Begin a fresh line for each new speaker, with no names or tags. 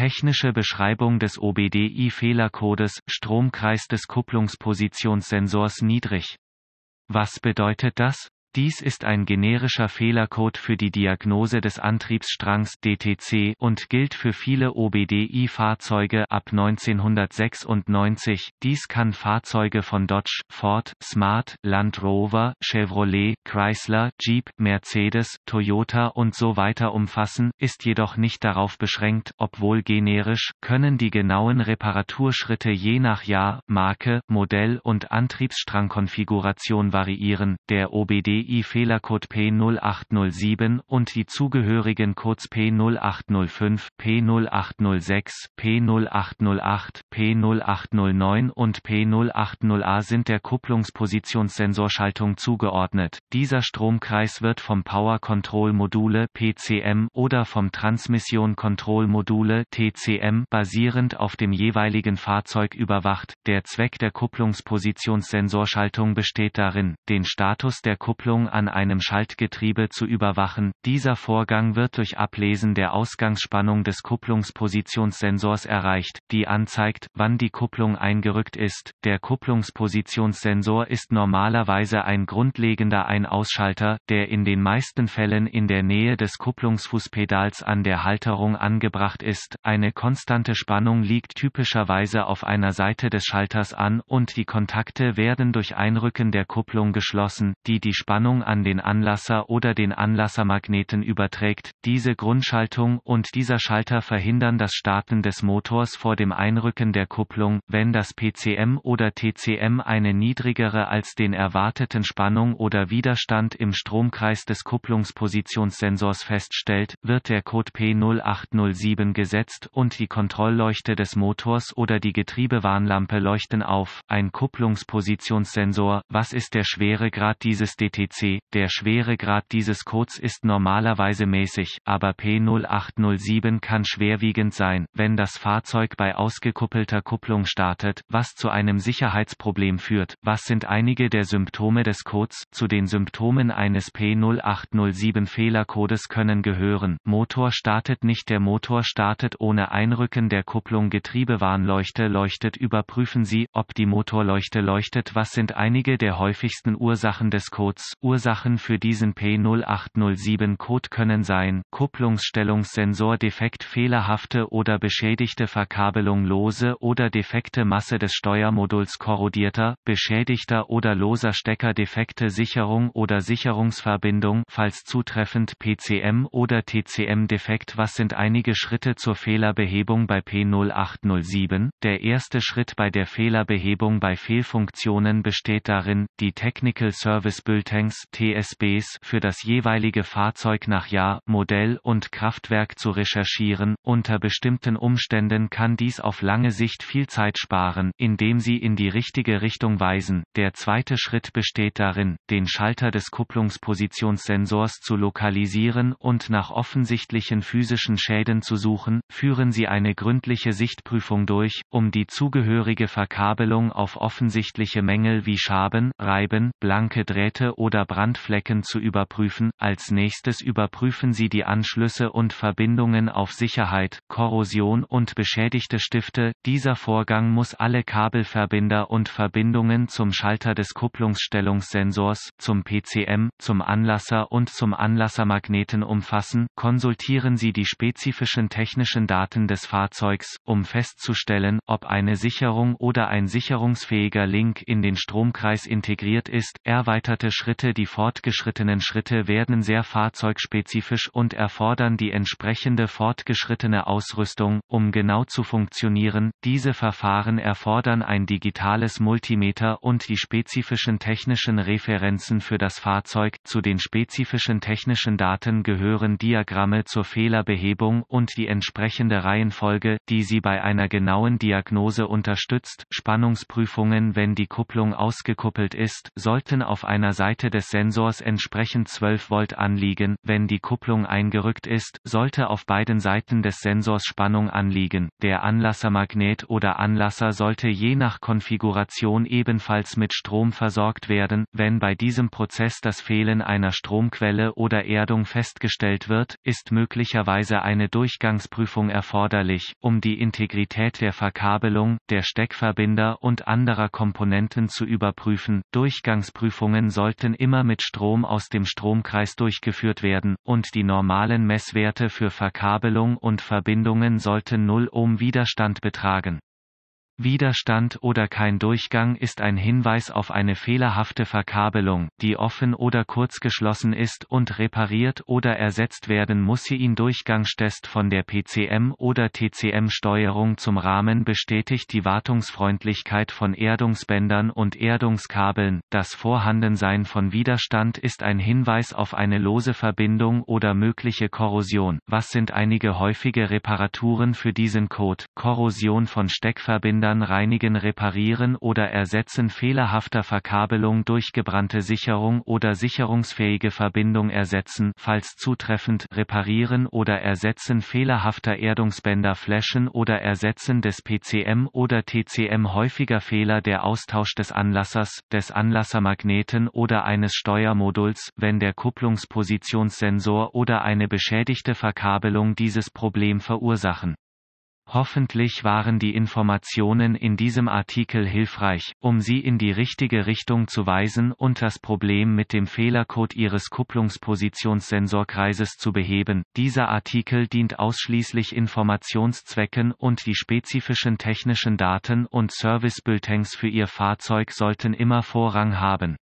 Technische Beschreibung des OBDI-Fehlercodes, Stromkreis des Kupplungspositionssensors niedrig. Was bedeutet das? Dies ist ein generischer Fehlercode für die Diagnose des Antriebsstrangs DTC und gilt für viele OBDI-Fahrzeuge ab 1996. Dies kann Fahrzeuge von Dodge, Ford, Smart, Land Rover, Chevrolet, Chrysler, Jeep, Mercedes, Toyota und so weiter umfassen, ist jedoch nicht darauf beschränkt, obwohl generisch, können die genauen Reparaturschritte je nach Jahr, Marke, Modell und Antriebsstrangkonfiguration variieren. Der OBD PCI-Fehlercode P0807 und die zugehörigen Codes P0805, P0806, P0808, P0809 und P080A sind der Kupplungspositionssensorschaltung zugeordnet. Dieser Stromkreis wird vom Power Control Module PCM oder vom Transmission Control Module TCM basierend auf dem jeweiligen Fahrzeug überwacht. Der Zweck der Kupplungspositionssensorschaltung besteht darin, den Status der Kupplung Entwicklung an einem Schaltgetriebe zu überwachen. Dieser Vorgang wird durch Ablesen der Ausgangsspannung des Kupplungspositionssensors erreicht, die anzeigt, wann die Kupplung eingerückt ist. Der Kupplungspositionssensor ist normalerweise ein grundlegender Ein-Ausschalter, der in den meisten Fällen in der Nähe des Kupplungsfußpedals an der Halterung angebracht ist. Eine konstante Spannung liegt typischerweise auf einer Seite des Schalters an und die Kontakte werden durch Einrücken der Kupplung geschlossen, die die Spannung Spannung an den Anlasser oder den Anlassermagneten überträgt. Diese Grundschaltung und dieser Schalter verhindern das Starten des Motors vor dem Einrücken der Kupplung, wenn das PCM oder TCM eine niedrigere als den erwarteten Spannung oder Widerstand im Stromkreis des Kupplungspositionssensors feststellt, wird der Code P0807 gesetzt und die Kontrollleuchte des Motors oder die Getriebewarnlampe leuchten auf. Ein Kupplungspositionssensor, was ist der Schweregrad dieses DTC ICC, der Schweregrad dieses Codes ist normalerweise mäßig, aber P0807 kann schwerwiegend sein, wenn das Fahrzeug bei ausgekuppelter Kupplung startet, was zu einem Sicherheitsproblem führt. Was sind einige der Symptome des Codes? Zu den Symptomen eines P0807 Fehlercodes können gehören, Motor startet nicht der Motor startet ohne Einrücken der Kupplung Getriebewarnleuchte leuchtet überprüfen Sie, ob die Motorleuchte leuchtet was sind einige der häufigsten Ursachen des Codes, Ursachen für diesen P0807-Code können sein, Kupplungsstellungssensor-Defekt fehlerhafte oder beschädigte Verkabelung lose oder defekte Masse des Steuermoduls korrodierter, beschädigter oder loser Stecker defekte Sicherung oder Sicherungsverbindung falls zutreffend PCM oder TCM-Defekt Was sind einige Schritte zur Fehlerbehebung bei P0807? Der erste Schritt bei der Fehlerbehebung bei Fehlfunktionen besteht darin, die Technical Service Bulletin Tanks TSBs für das jeweilige Fahrzeug nach Jahr, Modell und Kraftwerk zu recherchieren. Unter bestimmten Umständen kann dies auf lange Sicht viel Zeit sparen, indem sie in die richtige Richtung weisen. Der zweite Schritt besteht darin, den Schalter des Kupplungspositionssensors zu lokalisieren und nach offensichtlichen physischen Schäden zu suchen. Führen Sie eine gründliche Sichtprüfung durch, um die zugehörige Verkabelung auf offensichtliche Mängel wie Schaben, Reiben, blanke Drähte oder oder Brandflecken zu überprüfen. Als nächstes überprüfen Sie die Anschlüsse und Verbindungen auf Sicherheit, Korrosion und beschädigte Stifte. Dieser Vorgang muss alle Kabelverbinder und Verbindungen zum Schalter des Kupplungsstellungssensors, zum PCM, zum Anlasser und zum Anlassermagneten umfassen. Konsultieren Sie die spezifischen technischen Daten des Fahrzeugs, um festzustellen, ob eine Sicherung oder ein sicherungsfähiger Link in den Stromkreis integriert ist. Erweiterte Schritte Schritte Die fortgeschrittenen Schritte werden sehr fahrzeugspezifisch und erfordern die entsprechende fortgeschrittene Ausrüstung, um genau zu funktionieren. Diese Verfahren erfordern ein digitales Multimeter und die spezifischen technischen Referenzen für das Fahrzeug. Zu den spezifischen technischen Daten gehören Diagramme zur Fehlerbehebung und die entsprechende Reihenfolge, die sie bei einer genauen Diagnose unterstützt. Spannungsprüfungen Wenn die Kupplung ausgekuppelt ist, sollten auf einer Seite sollte des Sensors entsprechend 12 Volt anliegen, wenn die Kupplung eingerückt ist, sollte auf beiden Seiten des Sensors Spannung anliegen. Der Anlassermagnet oder Anlasser sollte je nach Konfiguration ebenfalls mit Strom versorgt werden. Wenn bei diesem Prozess das Fehlen einer Stromquelle oder Erdung festgestellt wird, ist möglicherweise eine Durchgangsprüfung erforderlich, um die Integrität der Verkabelung, der Steckverbinder und anderer Komponenten zu überprüfen. Durchgangsprüfungen sollten immer mit Strom aus dem Stromkreis durchgeführt werden, und die normalen Messwerte für Verkabelung und Verbindungen sollten 0 Ohm Widerstand betragen. Widerstand oder kein Durchgang ist ein Hinweis auf eine fehlerhafte Verkabelung, die offen oder kurz geschlossen ist und repariert oder ersetzt werden muss. Hier ein Durchgangstest von der PCM oder TCM-Steuerung zum Rahmen bestätigt die Wartungsfreundlichkeit von Erdungsbändern und Erdungskabeln. Das Vorhandensein von Widerstand ist ein Hinweis auf eine lose Verbindung oder mögliche Korrosion. Was sind einige häufige Reparaturen für diesen Code? Korrosion von Steckverbindern ändern reinigen reparieren oder ersetzen fehlerhafter Verkabelung durch gebrannte Sicherung oder sicherungsfähige Verbindung ersetzen falls zutreffend reparieren oder ersetzen fehlerhafter Erdungsbänder flashen oder ersetzen des PCM oder TCM häufiger Fehler der Austausch des Anlassers, des Anlassermagneten oder eines Steuermoduls, wenn der Kupplungspositionssensor oder eine beschädigte Verkabelung dieses Problem verursachen. Hoffentlich waren die Informationen in diesem Artikel hilfreich, um Sie in die richtige Richtung zu weisen und das Problem mit dem Fehlercode Ihres Kupplungspositionssensorkreises zu beheben. Dieser Artikel dient ausschließlich Informationszwecken und die spezifischen technischen Daten und Service-Bulletins für Ihr Fahrzeug sollten immer Vorrang haben.